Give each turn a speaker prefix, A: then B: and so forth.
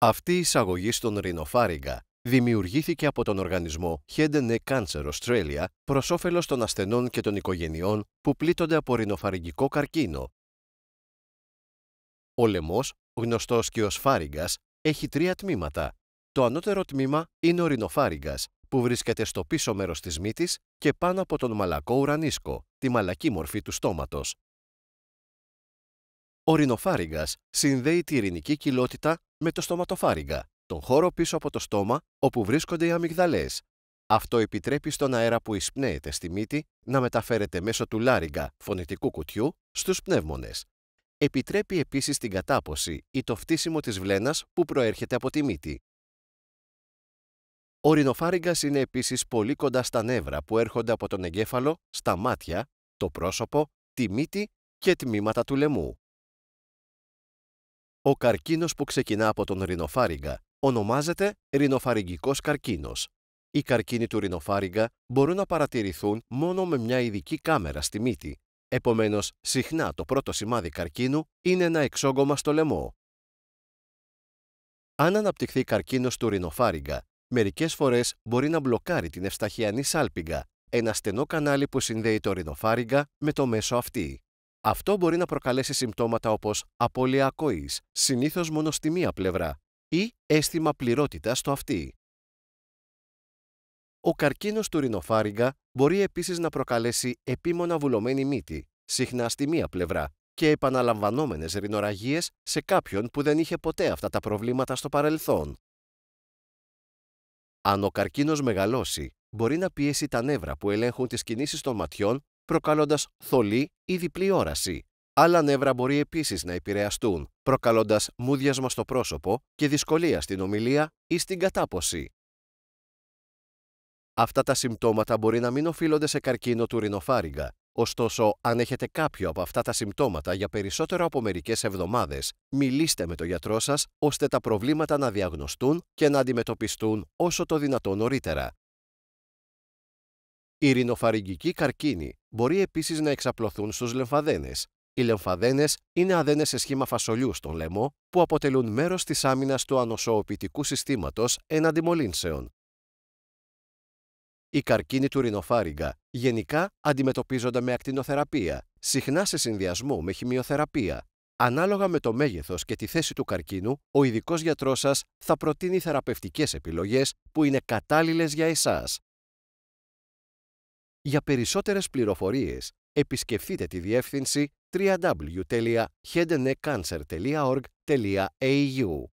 A: Αυτή η εισαγωγή στον ρινοφάριγγα δημιουργήθηκε από τον οργανισμό Head and Neck Cancer Australia προς όφελος των ασθενών και των οικογενειών που πλήττονται από ρινοφαρυγικό καρκίνο. Ο λαιμός, γνωστός και ως φάριγκα, έχει τρία τμήματα. Το ανώτερο τμήμα είναι ο ρινοφάριγκα, που βρίσκεται στο πίσω μέρος της μύτης και πάνω από τον μαλακό ουρανίσκο, τη μαλακή μορφή του στόματος. Ο ρινοφάριγκα συνδέει τη ειρηνική κοιλότητα με το στοματοφάριγγα, τον χώρο πίσω από το στόμα όπου βρίσκονται οι αμυγδαλές. Αυτό επιτρέπει στον αέρα που εισπνέεται στη μύτη να μεταφέρεται μέσω του λάριγγα φωνητικού κουτιού στους πνεύμονες. Επιτρέπει επίσης την κατάποση ή το φτύσιμο της βλένας που προέρχεται από τη μύτη. Ο είναι επίσης πολύ κοντά στα νεύρα που έρχονται από τον εγκέφαλο, στα μάτια, το πρόσωπο, τη μύτη και τμήματα του λαιμού. Ο καρκίνος που ξεκινά από τον ρινοφάριγγα ονομάζεται ρινοφαρυγγικός καρκίνος. Οι καρκίνοι του ρινοφάριγγα μπορούν να παρατηρηθούν μόνο με μια ειδική κάμερα στη μύτη. Επομένως, συχνά το πρώτο σημάδι καρκίνου είναι ένα εξόγκωμα στο λαιμό. Αν αναπτυχθεί καρκίνος του ρινοφάριγγα, μερικές φορές μπορεί να μπλοκάρει την ευσταχιανή σάλπιγγα, ένα στενό κανάλι που συνδέει το ρινοφάριγγα με το μέσο αυτή. Αυτό μπορεί να προκαλέσει συμπτώματα όπως απώλεια ακοής, συνήθως μόνο στη μία πλευρά, ή αίσθημα πληρότητας στο αυτή. Ο καρκίνος του ρινοφάριγγα μπορεί επίσης να προκαλέσει επίμονα βουλωμένη μύτη, συχνά στη μία πλευρά, και επαναλαμβανόμενες ρινοραγίες σε κάποιον που δεν είχε ποτέ αυτά τα προβλήματα στο παρελθόν. Αν ο καρκίνος μεγαλώσει, μπορεί να πιέσει τα νεύρα που ελέγχουν τις κινήσεις των ματιών προκαλώντας θολή ή διπλή όραση. Άλλα νεύρα μπορεί επίσης να επηρεαστούν, προκαλώντας μούδιασμα στο πρόσωπο και δυσκολία στην ομιλία ή στην κατάποση. Αυτά τα συμπτώματα μπορεί να μην οφείλονται σε καρκίνο του ρινοφάριγγα. Ωστόσο, αν έχετε κάποιο από αυτά τα συμπτώματα για περισσότερο από μερικές εβδομάδες, μιλήστε με τον γιατρό σας ώστε τα προβλήματα να διαγνωστούν και να αντιμετωπιστούν όσο το δυνατόν νωρίτερα. Οι ρινοφαρυγγικοί καρκίνοι μπορεί επίσης να εξαπλωθούν στους λεμφαδένες. Οι λεμφαδένες είναι αδένες σε σχήμα φασολιού στον λαιμό που αποτελούν μέρος της άμυνας του ανοσοοποιητικού συστήματος έναντι μολύνσεων. Οι καρκίνοι του ρινοφάριγγα γενικά αντιμετωπίζονται με ακτινοθεραπεία, συχνά σε συνδυασμό με χημειοθεραπεία. Ανάλογα με το μέγεθος και τη θέση του καρκίνου, ο ειδικός γιατρός σας θα προτείνει θεραπευτικές επιλογές που είναι κατάλληλες για εσάς. Για περισσότερες πληροφορίες, επισκεφτείτε τη διεύθυνση www.hedenneckcancer.org.au